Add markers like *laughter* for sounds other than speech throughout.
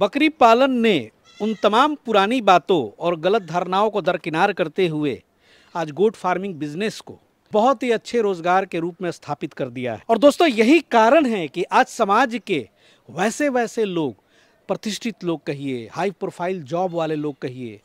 बकरी पालन ने उन तमाम पुरानी बातों और गलत धारणाओं को दरकिनार करते हुए आज गोट फार्मिंग बिजनेस को बहुत ही अच्छे रोजगार के रूप में स्थापित कर दिया है और दोस्तों यही कारण है कि आज समाज के वैसे वैसे लोग प्रतिष्ठित लोग कहिए हाई प्रोफाइल जॉब वाले लोग कहिए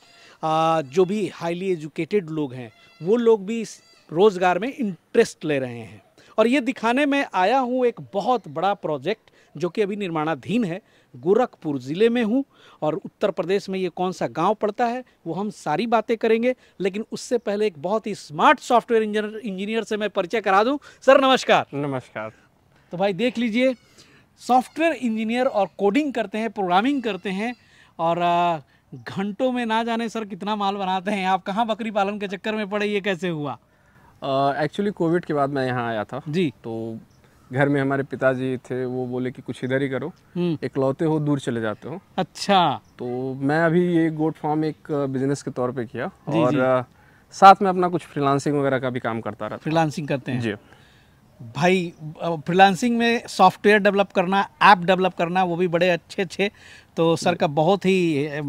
जो भी हाईली एजुकेटेड लोग हैं वो लोग भी इस रोज़गार में इंटरेस्ट ले रहे हैं और ये दिखाने में आया हूँ एक बहुत बड़ा प्रोजेक्ट जो कि अभी निर्माणाधीन है गोरखपुर ज़िले में हूँ और उत्तर प्रदेश में ये कौन सा गांव पड़ता है वो हम सारी बातें करेंगे लेकिन उससे पहले एक बहुत ही स्मार्ट सॉफ्टवेयर इंजीनियर इंजीनियर से मैं परिचय करा दूँ सर नमस्कार नमस्कार तो भाई देख लीजिए सॉफ्टवेयर इंजीनियर और कोडिंग करते हैं प्रोग्रामिंग करते हैं और घंटों में ना जाने सर कितना माल बनाते हैं आप कहाँ बकरी पालन के चक्कर में पड़े ये कैसे हुआ एक्चुअली uh, कोविड के बाद मैं यहाँ आया था जी तो घर में हमारे पिताजी थे वो बोले कि कुछ इधर ही करो हम्म। इकलौते हो दूर चले जाते हो अच्छा तो मैं अभी ये गोट फार्म एक बिजनेस के तौर पे किया जी, और जी। साथ में अपना कुछ फ्रीलांसिंग वगैरह का भी काम करता रहा फ्रीलांसिंग करते हैं जी भाई फ्रीलांसिंग में सॉफ्टवेयर डेवलप करना ऐप डेवलप करना वो भी बड़े अच्छे अच्छे तो सर का बहुत ही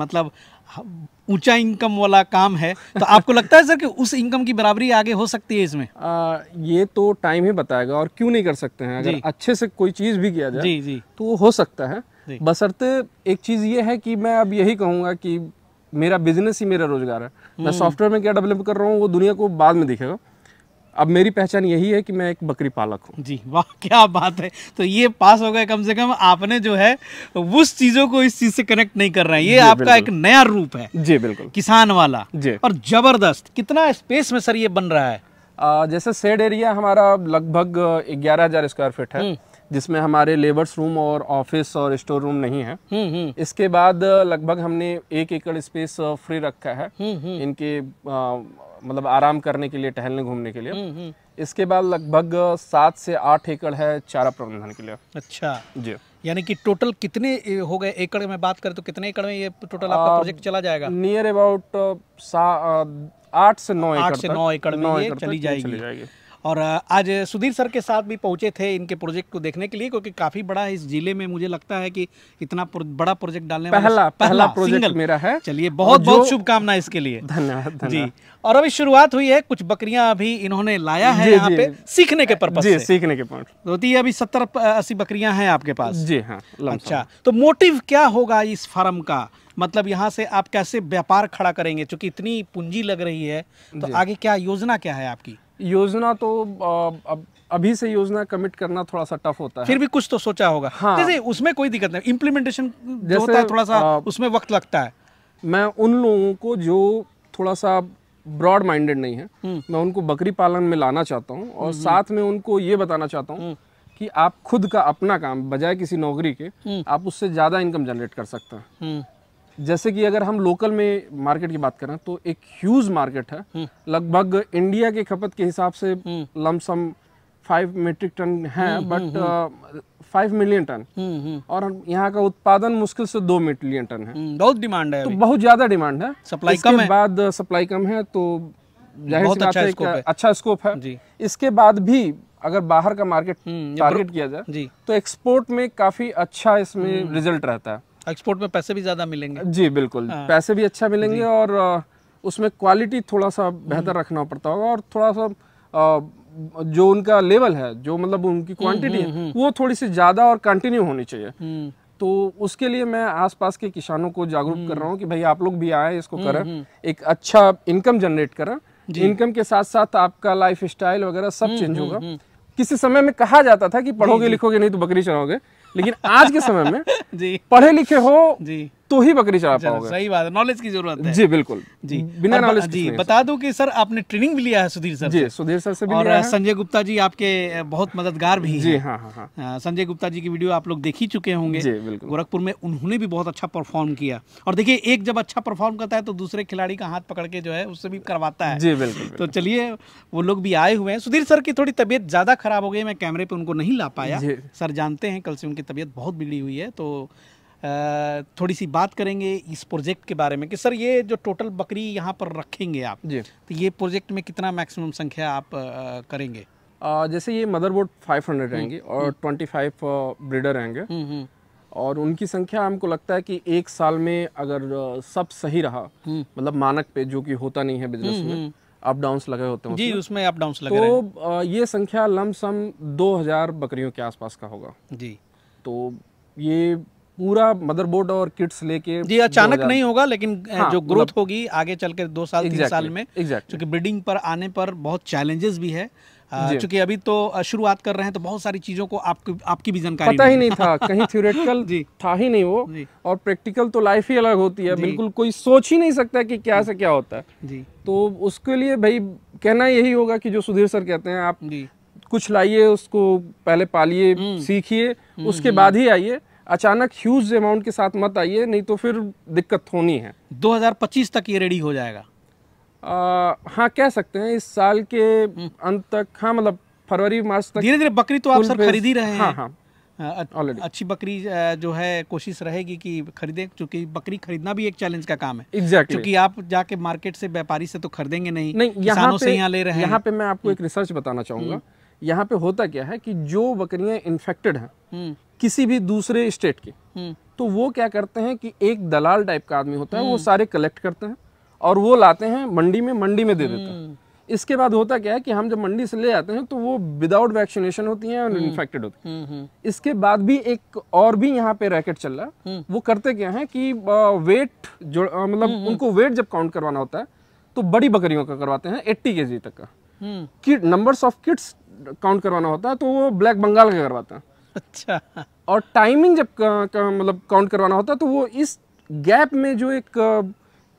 मतलब हाँ, ऊंचा इनकम वाला काम है तो आपको लगता है सर कि उस इनकम की बराबरी आगे हो सकती है इसमें आ, ये तो टाइम ही बताएगा और क्यों नहीं कर सकते हैं अगर अच्छे से कोई चीज़ भी किया जाए जी जी तो हो सकता है बसरते एक चीज़ ये है कि मैं अब यही कहूंगा कि मेरा बिजनेस ही मेरा रोजगार है मैं सॉफ्टवेयर हम्म। में क्या डेवलप कर रहा हूँ वो दुनिया को बाद में दिखेगा अब मेरी पहचान यही है कि मैं एक बकरी पालक हूँ जी वाह क्या बात है तो ये पास हो गए कम से कम आपने जो है उस चीजों को इस चीज से कनेक्ट नहीं कर रहे हैं ये आपका एक नया रूप है जी बिल्कुल किसान वाला जी और जबरदस्त कितना स्पेस में सर ये बन रहा है आ, जैसे सेड एरिया हमारा लगभग ग्यारह हजार स्क्वायर फीट है हम्म। जिसमें हमारे लेबर्स रूम और ऑफिस और स्टोर रूम नहीं है हम्म, हम्म। इसके बाद लगभग हमने एक एकड़ स्पेस फ्री रखा है हम्म, इनके मतलब आराम करने के लिए टहलने घूमने के लिए इसके बाद लगभग सात से आठ एकड़ है चारा प्रबंधन के लिए अच्छा जी यानी कि टोटल कितने हो गए एकड़ में बात करें तो कितने एकड़ में ये टोटल आपका प्रोजेक्ट चला जाएगा नियर अबाउट आठ से नौ आठ से नौ एकड़ में चली जाएगी और आज सुधीर सर के साथ भी पहुंचे थे इनके प्रोजेक्ट को देखने के लिए क्योंकि काफ़ी बड़ा है इस जिले में मुझे लगता है कि इतना बड़ा प्रोजेक्ट डालने पहला पहला प्रोजेक्ट मेरा है चलिए बहुत बहुत शुभकामना इसके लिए धन्यवाद जी और अभी शुरुआत हुई है कुछ बकरियां अभी इन्होंने लाया है यहाँ पे सीखने के पर्पज से सीखने के पॉइंट तो अभी सत्तर अस्सी बकरियां हैं आपके पास जी हाँ अच्छा तो मोटिव क्या होगा इस फार्म का मतलब यहाँ से आप कैसे व्यापार खड़ा करेंगे चूंकि इतनी पूंजी लग रही है तो आगे क्या योजना क्या है आपकी योजना तो अब अभी से योजना कमिट करना थोड़ा सा टफ होता है फिर भी कुछ तो सोचा होगा हाँ जैसे उसमें कोई दिक्कत नहीं इम्प्लीमेंटेशन होता है थोड़ा सा आ, उसमें वक्त लगता है मैं उन लोगों को जो थोड़ा सा ब्रॉड माइंडेड नहीं है हम्म। मैं उनको बकरी पालन में लाना चाहता हूँ और हम्म, हम्म। साथ में उनको ये बताना चाहता हूँ कि आप खुद का अपना काम बजाय किसी नौकरी के आप उससे ज़्यादा इनकम जनरेट कर सकते हैं जैसे कि अगर हम लोकल में मार्केट की बात करें तो एक ह्यूज मार्केट है हम्म। लगभग इंडिया के खपत के हिसाब से लमसम फाइव मेट्रिक टन है बट फाइव मिलियन टन और यहाँ का उत्पादन मुश्किल से दो मिलियन टन है हम्म, बहुत डिमांड है तो बहुत ज्यादा डिमांड है सप्लाई कम है बाद सप्लाई uh, कम है तो जाहिर सी बात अच्छा है अच्छा स्कोप है जी। इसके बाद भी अगर बाहर का मार्केट हम्म, टारगेट किया जाए तो एक्सपोर्ट में काफी अच्छा इसमें रिजल्ट रहता है एक्सपोर्ट में पैसे भी ज़्यादा मिलेंगे जी बिल्कुल हाँ। पैसे भी अच्छा मिलेंगे और उसमें क्वालिटी थोड़ा सा बेहतर हम्म। रखना पड़ता होगा और थोड़ा सा जो उनका लेवल है जो मतलब उनकी क्वांटिटी हम्म, हम्म, है वो थोड़ी सी ज़्यादा और कंटिन्यू होनी चाहिए तो उसके लिए मैं आसपास के किसानों को जागरूक कर रहा हूँ कि भाई आप लोग भी आए इसको करें एक अच्छा इनकम जनरेट करें इनकम के साथ साथ आपका लाइफ स्टाइल वगैरह सब चेंज होगा किसी समय में कहा जाता था कि पढ़ोगे लिखोगे नहीं तो बकरी चढ़ाओगे लेकिन आज के समय में *laughs* जी पढ़े लिखे हो जी तो ही बकरी चढ़ा पाओगे सही बात है नॉलेज की जरूरत है जी बिल्कुल जी बिना नॉलेज जी बता दो कि सर आपने ट्रेनिंग भी लिया है सुधीर सर जी सुधीर सर से भी और संजय गुप्ता जी आपके बहुत मददगार भी जी हाँ हाँ, हाँ हाँ संजय गुप्ता जी की वीडियो आप लोग देख ही चुके होंगे गोरखपुर में उन्होंने भी बहुत अच्छा परफॉर्म किया और देखिये एक जब अच्छा परफॉर्म करता है तो दूसरे खिलाड़ी का हाथ पकड़ के जो है उससे भी करवाता है जी बिल्कुल तो चलिए वो लोग भी आए हुए हैं सुधीर सर की थोड़ी तबियत ज़्यादा खराब हो गई मैं कैमरे पे उनको नहीं ला पाया सर जानते हैं कल से उनकी तबियत बहुत बिगड़ी हुई है तो थोड़ी सी बात करेंगे इस प्रोजेक्ट के बारे में कि सर ये जो टोटल बकरी यहाँ पर रखेंगे आप जी तो ये प्रोजेक्ट में कितना मैक्सिमम संख्या आप करेंगे जैसे ये मदरबोर्ड 500 हम्म। रहेंगे और 25 हम्म। ब्रीडर रहेंगे हम्म, और उनकी संख्या हमको लगता है कि एक साल में अगर सब सही रहा मतलब मानक पे जो कि होता नहीं है बिजनेस में अप डाउंस लगे होते हैं जी उसमें अप डाउंस लगे तो ये संख्या लमसम दो हजार बकरियों के आसपास का होगा जी तो ये पूरा मदरबोर्ड और किट्स लेके जी अचानक नहीं होगा लेकिन हाँ, जो ग्रोथ मतलब होगी आगे चल के दो साल exactly, तीन साल में exactly. क्योंकि ब्रीडिंग पर आने पर बहुत चैलेंजेस भी है चूंकि अभी तो शुरुआत कर रहे हैं तो बहुत सारी चीजों को आपकी आपकी भी जानकारी पता नहीं। ही नहीं था कहीं थ्योरेटिकल *laughs* जी था ही नहीं वो और प्रैक्टिकल तो लाइफ ही अलग होती है बिल्कुल कोई सोच ही नहीं सकता कि क्या से क्या होता है जी तो उसके लिए भाई कहना यही होगा कि जो सुधीर सर कहते हैं आप कुछ लाइए उसको पहले पालिए हम्म। सीखिए हम्म, उसके हम्म। बाद ही आइए अचानक ह्यूज अमाउंट के साथ मत आइए नहीं तो फिर दिक्कत होनी है 2025 तक ये रेडी हो जाएगा आ, हाँ कह सकते हैं इस साल के हम्म। अंत तक हाँ मतलब फरवरी मार्च तक धीरे धीरे बकरी तो आप सर खरीद ही रहे हैं हाँ हाँ ऑलरेडी अच्छी बकरी जो है कोशिश रहेगी कि खरीदें क्योंकि बकरी खरीदना भी एक चैलेंज का काम है एग्जैक्टली exactly. क्योंकि आप जाके मार्केट से व्यापारी से तो खरीदेंगे नहीं नहीं यहाँ से यहाँ ले रहे हैं यहाँ पे मैं आपको एक रिसर्च हम्म। बताना चाहूंगा हम्म। यहाँ पे होता क्या है कि जो बकरियां इन्फेक्टेड हैं हम्म। किसी भी दूसरे स्टेट के हम्म। तो वो क्या करते हैं कि एक दलाल टाइप का आदमी होता है वो हम्म। सारे कलेक्ट करते हैं और वो लाते हैं मंडी में मंडी में दे देते हैं इसके बाद होता क्या है कि हम जब मंडी से ले आते हैं तो वो विदाउट वैक्सीनेशन होती हैं और इन्फेक्टेड होती हैं इसके बाद भी एक और भी यहाँ पे रैकेट चल रहा है वो करते क्या है कि वेट जो मतलब उनको वेट जब काउंट करवाना होता है तो बड़ी बकरियों का करवाते हैं एट्टी के तक का नंबर्स ऑफ किड्स काउंट करवाना होता है तो वो ब्लैक बंगाल का करवाता है अच्छा और टाइमिंग जब का, का, मतलब काउंट करवाना होता है तो वो इस गैप में जो एक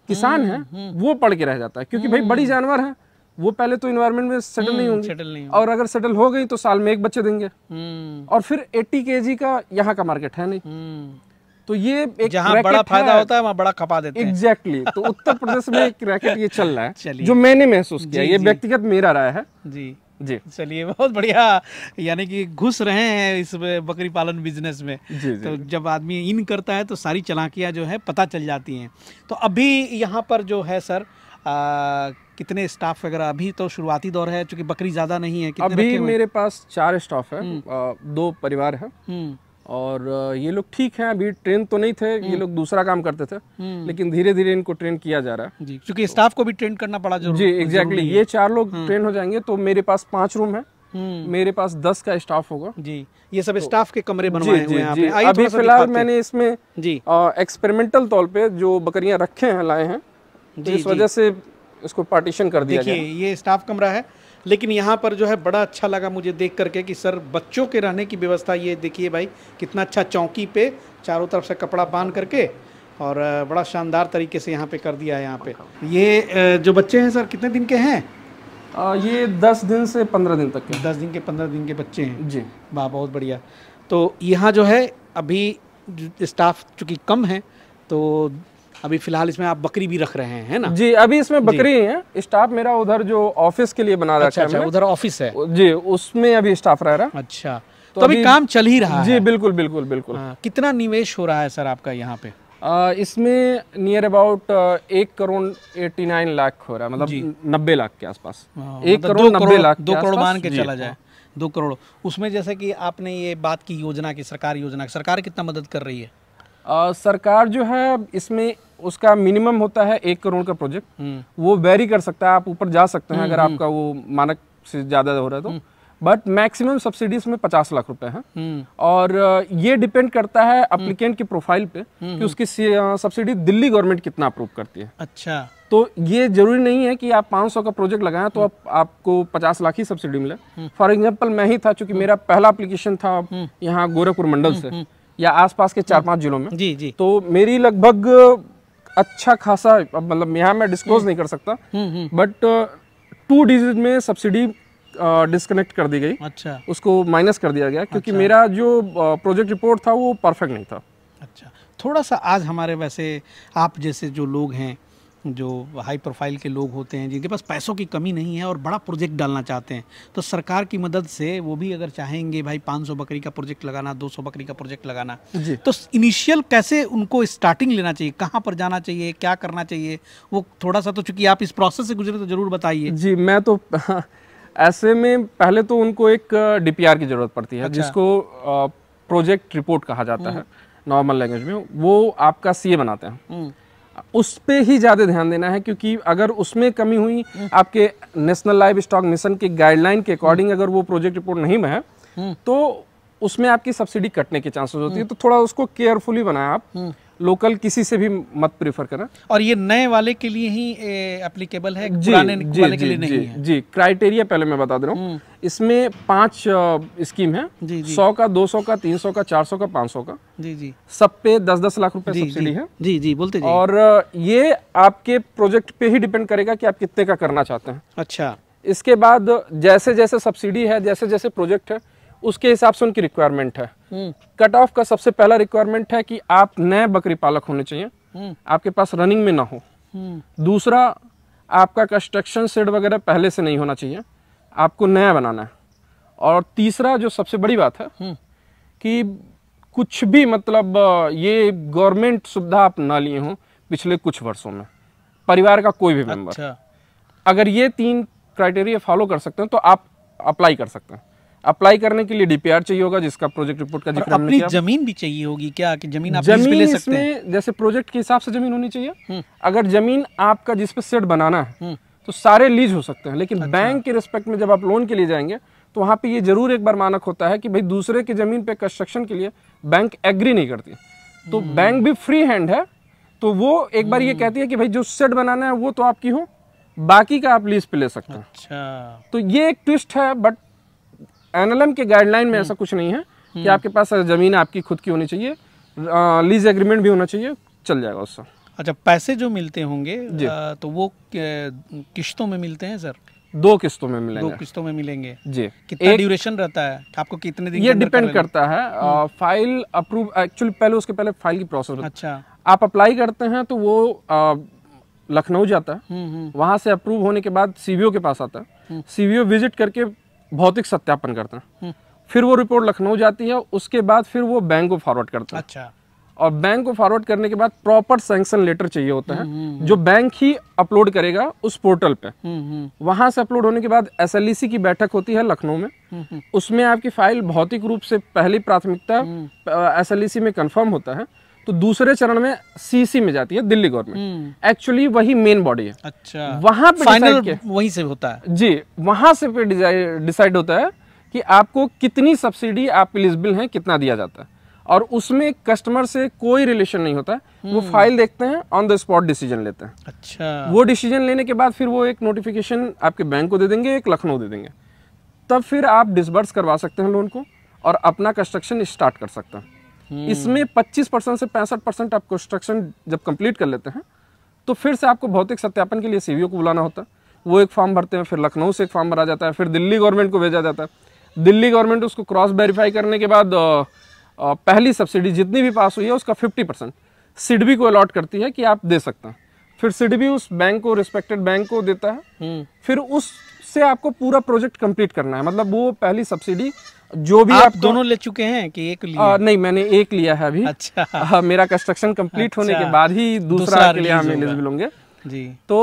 किसान हम्म, है हम्म। वो पड़ के रह जाता है क्योंकि भाई बड़ी हम्म। जानवर है वो पहले तो इन्वायरमेंट में सेटल नहीं होंगे और अगर सेटल हो गई तो साल में एक बच्चे देंगे और फिर 80 के का यहाँ का मार्केट है नहीं तो ये एक बड़ा फायदा होता है वहाँ बड़ा खपा देते हैं एग्जैक्टली exactly. तो उत्तर प्रदेश में एक रैकेट *laughs* ये चल रहा है जो मैंने महसूस किया ये व्यक्तिगत मेरा राय है जी जी चलिए बहुत बढ़िया यानी कि घुस रहे हैं इस बकरी पालन बिजनेस में जी, जी, तो जब आदमी इन करता है तो सारी चलाकियाँ जो है पता चल जाती हैं तो अभी यहाँ पर जो है सर आ, कितने स्टाफ वगैरह अभी तो शुरुआती दौर है चूंकि बकरी ज़्यादा नहीं है कितने अभी मेरे पास चार स्टाफ है हम्म। दो परिवार है हम्म। और ये लोग ठीक हैं अभी ट्रेन तो नहीं थे ये हम्म। लोग दूसरा काम करते थे हम्म। लेकिन धीरे धीरे इनको ट्रेन किया जा रहा है क्योंकि स्टाफ को भी ट्रेन करना पड़ा जरूर जी एग्जैक्टली exactly, ये चार लोग ट्रेन हम्म। हो जाएंगे तो मेरे पास पांच रूम है मेरे पास दस का स्टाफ होगा जी ये सब स्टाफ तो- के कमरे बनवाए हुए हैं अभी फिलहाल मैंने इसमें जी एक्सपेरिमेंटल तौर पे जो बकरियां रखे हैं लाए हैं तो जिस वजह से इसको पार्टीशन कर दिया देखिए ये स्टाफ कमरा है लेकिन यहाँ पर जो है बड़ा अच्छा लगा मुझे देख करके कि सर बच्चों के रहने की व्यवस्था ये देखिए भाई कितना अच्छा चौकी पे चारों तरफ से कपड़ा बांध करके और बड़ा शानदार तरीके से यहाँ पे कर दिया है यहाँ पे ये जो बच्चे हैं सर कितने दिन के हैं आ, ये दस दिन से पंद्रह दिन तक के दस दिन के पंद्रह दिन के बच्चे हैं जी वाह बहुत बढ़िया तो यहाँ जो है अभी स्टाफ चूँकि कम है तो अभी फिलहाल इसमें आप बकरी भी रख रहे हैं है ना जी अभी इसमें बकरी है स्टाफ मेरा उधर जो ऑफिस के लिए बना रखा है अच्छा, अच्छा, उधर ऑफिस है जी उसमें अभी स्टाफ रह रहा अच्छा तो, तो अभी काम चल ही रहा जी, है जी बिल्कुल बिल्कुल बिल्कुल आ, हाँ, कितना निवेश हो रहा है सर आपका यहाँ पे आ, इसमें नियर अबाउट एक करोड़ एटी नाइन लाख हो रहा है मतलब नब्बे लाख के आसपास हाँ, एक मतलब करोड़ नब्बे लाख दो करोड़ मान के चला जाए दो करोड़ उसमें जैसे कि आपने ये बात की योजना की सरकारी योजना सरकार कितना मदद कर रही है सरकार जो है इसमें उसका मिनिमम होता है एक करोड़ का प्रोजेक्ट हम्म। वो वेरी कर सकता है आप ऊपर जा सकते हैं हम्म, अगर हम्म। आपका वो मानक से ज़्यादा हो रहा है तो बट मैक्सिमम सब्सिडी इसमें पचास लाख रुपए हैं और ये डिपेंड करता है अप्लीकेंट के प्रोफाइल पे कि उसकी सब्सिडी दिल्ली गवर्नमेंट कितना अप्रूव करती है अच्छा तो ये जरूरी नहीं है कि आप 500 का प्रोजेक्ट लगाएं तो आप, आपको 50 लाख ही सब्सिडी मिले फॉर एग्जाम्पल मैं ही था चूंकि मेरा पहला अप्लीकेशन था यहाँ गोरखपुर मंडल से या आसपास के चार पांच जिलों में जी जी तो मेरी लगभग अच्छा खासा मतलब यहाँ मैं डिस्क्लोज हम्म। नहीं कर सकता बट टू डिजिट में सब्सिडी डिस्कनेक्ट uh, कर दी गई अच्छा उसको माइनस कर दिया गया क्योंकि अच्छा। मेरा जो प्रोजेक्ट uh, रिपोर्ट था वो परफेक्ट नहीं था अच्छा थोड़ा सा आज हमारे वैसे आप जैसे जो लोग हैं जो हाई प्रोफाइल के लोग होते हैं जिनके पास पैसों की कमी नहीं है और बड़ा प्रोजेक्ट डालना चाहते हैं तो सरकार की मदद से वो भी अगर चाहेंगे भाई 500 बकरी का प्रोजेक्ट लगाना 200 बकरी का प्रोजेक्ट लगाना तो इनिशियल कैसे उनको स्टार्टिंग लेना चाहिए कहाँ पर जाना चाहिए क्या करना चाहिए वो थोड़ा सा तो चूँकि आप इस प्रोसेस से गुजरे तो ज़रूर बताइए जी मैं तो *laughs* ऐसे में पहले तो उनको एक डी की ज़रूरत पड़ती है अच्छा। जिसको प्रोजेक्ट रिपोर्ट कहा जाता हम्म। है नॉर्मल लैंग्वेज में वो आपका सी बनाते हैं हम्म। उस पर ही ज़्यादा ध्यान देना है क्योंकि अगर उसमें कमी हुई आपके नेशनल लाइफ स्टॉक मिशन की गाइडलाइन के अकॉर्डिंग अगर वो प्रोजेक्ट रिपोर्ट नहीं बना हम्म। तो उसमें आपकी सब्सिडी कटने के चांसेस होती है हम्म। तो थोड़ा उसको केयरफुली बनाए आप हम्म। लोकल किसी से भी मत प्रेफर करना और ये नए वाले के लिए ही एप्लीकेबल है जी, पुराने जी, वाले जी, के लिए नहीं जी, है जी क्राइटेरिया पहले मैं बता दे रहा हूँ हम्म। इसमें पांच स्कीम है जी, जी, सौ का दो सौ का तीन सौ का चार सौ का पांच सौ का जी जी सब पे दस दस लाख रुपए सब्सिडी है जी जी बोलते और ये आपके प्रोजेक्ट पे ही डिपेंड करेगा कि आप कितने का करना चाहते हैं अच्छा इसके बाद जैसे जैसे सब्सिडी है जैसे जैसे प्रोजेक्ट है उसके हिसाब से उनकी रिक्वायरमेंट है कट हम्म। ऑफ का सबसे पहला रिक्वायरमेंट है कि आप नए बकरी पालक होने चाहिए हम्म। आपके पास रनिंग में ना हो हम्म। दूसरा आपका कंस्ट्रक्शन सेड वगैरह पहले से नहीं होना चाहिए आपको नया बनाना है और तीसरा जो सबसे बड़ी बात है कि कुछ भी मतलब ये गवर्नमेंट सुविधा आप ना लिए हों पिछले कुछ वर्षों में परिवार का कोई भी मेंबर अच्छा। अगर ये तीन क्राइटेरिया फॉलो कर सकते हैं तो आप अप्लाई कर सकते हैं अप्लाई करने के लिए डीपीआर चाहिए होगा जिसका प्रोजेक्ट रिपोर्ट का जिक्र किया जमीन भी चाहिए होगी क्या कि जमीन आप जमीन ले सकते हैं जैसे प्रोजेक्ट के हिसाब से जमीन होनी चाहिए हम्म। अगर जमीन आपका जिसपे सेट बनाना है हम्म। तो सारे लीज हो सकते हैं लेकिन अच्छा। बैंक के रिस्पेक्ट में जब आप लोन के लिए जाएंगे तो वहां पे ये जरूर एक बार मानक होता है कि भाई दूसरे की जमीन पे कंस्ट्रक्शन के लिए बैंक एग्री नहीं करती तो बैंक हम्म। भी फ्री हैंड है तो वो एक बार ये कहती है कि भाई जो सेट बनाना है वो तो आपकी हो बाकी का आप लीज पे ले सकते हैं अच्छा तो ये एक ट्विस्ट है बट एन के गाइडलाइन में ऐसा हम्म। कुछ नहीं है कि हम्म। आपके पास ज़मीन आपकी खुद की होनी चाहिए लीज एग्रीमेंट भी होना चाहिए चल जाएगा उससे अच्छा पैसे जो मिलते होंगे तो वो किश्तों में मिलते हैं सर दो किस्तों में मिलेंगे दो किस्तों में मिलेंगे जी कितना ड्यूरेशन रहता है आपको कितने दिन ये डिपेंड कर करता है आ, फाइल अप्रूव एक्चुअली पहले उसके पहले फाइल की प्रोसेस अच्छा आप अप्लाई करते हैं तो वो लखनऊ जाता है हम्म, वहां से अप्रूव होने के बाद सीबीओ के पास आता है सीबीओ विजिट करके भौतिक सत्यापन करते हैं हम्म। फिर वो रिपोर्ट लखनऊ जाती है उसके बाद फिर वो बैंक को फॉरवर्ड करते हैं अच्छा और बैंक को फॉरवर्ड करने के बाद प्रॉपर सेंक्शन लेटर चाहिए होता है हम्म, हम्म, जो बैंक ही अपलोड करेगा उस पोर्टल पे वहां से अपलोड होने के बाद एसएलईसी e की बैठक होती है लखनऊ में उसमें आपकी फाइल भौतिक रूप से पहली प्राथमिकता एसएलईसी e में कंफर्म होता है तो दूसरे चरण में सीसी में जाती है दिल्ली गवर्नमेंट हम्म। एक्चुअली वही मेन बॉडी है अच्छा वहां पे फाइनल वहीं से होता है जी वहां से डिसाइड होता है कि आपको कितनी सब्सिडी आप एलिजिबल है कितना दिया जाता है और उसमें कस्टमर से कोई रिलेशन नहीं होता वो फाइल हम्म। देखते हैं ऑन द स्पॉट डिसीजन लेते हैं अच्छा वो डिसीजन लेने के बाद फिर वो एक नोटिफिकेशन आपके बैंक को दे देंगे एक लखनऊ दे देंगे तब फिर आप डिसबर्स करवा सकते हैं लोन को और अपना कंस्ट्रक्शन स्टार्ट कर सकते हैं हम्म। इसमें 25 परसेंट से पैंसठ परसेंट आप कंस्ट्रक्शन जब कंप्लीट कर लेते हैं तो फिर से आपको भौतिक सत्यापन के लिए सीवीओ को बुलाना होता है वो एक फॉर्म भरते हैं फिर लखनऊ से एक फॉर्म भरा जाता है फिर दिल्ली गवर्नमेंट को भेजा जाता है दिल्ली गवर्नमेंट उसको क्रॉस वेरीफाई करने के बाद पहली सब्सिडी जितनी भी पास हुई है उसका फिफ्टी परसेंट सिडबी को अलॉट करती है कि आप दे सकते हैं फिर सिडबी उस बैंक को रिस्पेक्टेड बैंक को देता है हम्म। फिर उससे आपको पूरा प्रोजेक्ट कंप्लीट करना है मतलब वो पहली सब्सिडी जो भी आप, आप दोनों ले चुके हैं कि एक लिया आ, नहीं मैंने एक लिया है अभी अच्छा आ, हाँ, मेरा कंस्ट्रक्शन कंप्लीट अच्छा, होने के बाद ही दूसरा के लिए हम एलिजिबल होंगे जी तो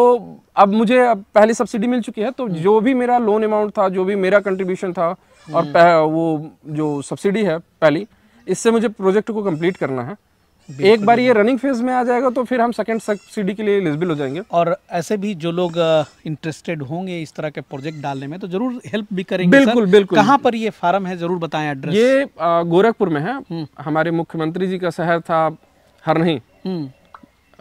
अब मुझे अब पहली सब्सिडी मिल चुकी है तो हम्म। जो भी मेरा लोन अमाउंट था जो भी मेरा कंट्रीब्यूशन था और हम्म। वो जो सब्सिडी है पहली इससे मुझे प्रोजेक्ट को कंप्लीट करना है एक बार ये रनिंग फेज में आ जाएगा तो फिर हम सेकंड सब्सिडी के लिए एलिजिबल हो जाएंगे और ऐसे भी जो लोग इंटरेस्टेड होंगे इस तरह के प्रोजेक्ट डालने में तो जरूर हेल्प भी करेंगे बिल्कुल बिल्कुल कहाँ पर ये फार्म है जरूर बताएं एड्रेस ये गोरखपुर में है हम्म। हमारे मुख्यमंत्री जी का शहर था हर हम्म। नहीं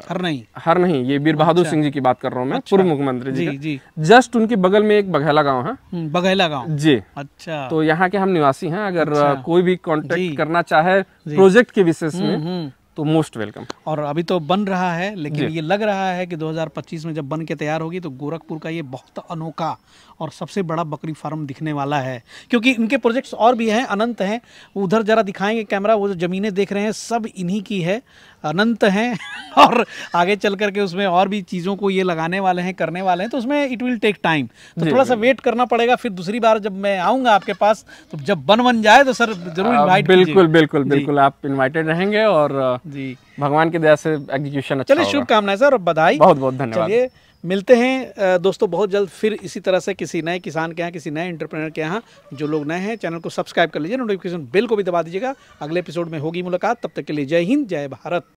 हर नहीं हर नहीं ये वीर बहादुर अच्छा। सिंह जी की बात कर रहा हूँ मैं अच्छा। पूर्व मुख्यमंत्री जी, जी, जी जस्ट उनके बगल में एक बघेला गांव है हम्म, बघेला गांव जी अच्छा तो यहाँ के हम निवासी हैं अगर अच्छा। कोई भी कांटेक्ट करना चाहे प्रोजेक्ट के विशेष में तो मोस्ट वेलकम और अभी तो बन रहा है लेकिन ये लग रहा है कि 2025 में जब बन के तैयार होगी तो गोरखपुर का ये बहुत अनोखा और सबसे बड़ा बकरी फार्म दिखने वाला है क्योंकि इनके प्रोजेक्ट्स और भी हैं अनंत हैं उधर ज़रा दिखाएंगे कैमरा वो जो ज़मीनें देख रहे हैं सब इन्हीं की है अनंत हैं *laughs* और आगे चल करके उसमें और भी चीज़ों को ये लगाने वाले हैं करने वाले हैं तो उसमें इट विल टेक टाइम तो थोड़ा सा वेट करना पड़ेगा फिर दूसरी बार जब मैं आऊँगा आपके पास तो जब बन बन जाए तो सर जरूर इन्वाइट बिल्कुल बिल्कुल बिल्कुल आप इन्वाइटेड रहेंगे और जी भगवान की दया से एग्जीक्यूशन अच्छा चलिए शुभकामनाएं सर और बधाई बहुत बहुत धन्यवाद मिलते हैं दोस्तों बहुत जल्द फिर इसी तरह से किसी नए किसान के यहाँ किसी नए इंटरप्रेनर के यहाँ जो लोग नए हैं चैनल को सब्सक्राइब कर लीजिए नोटिफिकेशन बिल को भी दबा दीजिएगा अगले एपिसोड में होगी मुलाकात तब तक के लिए जय हिंद जय भारत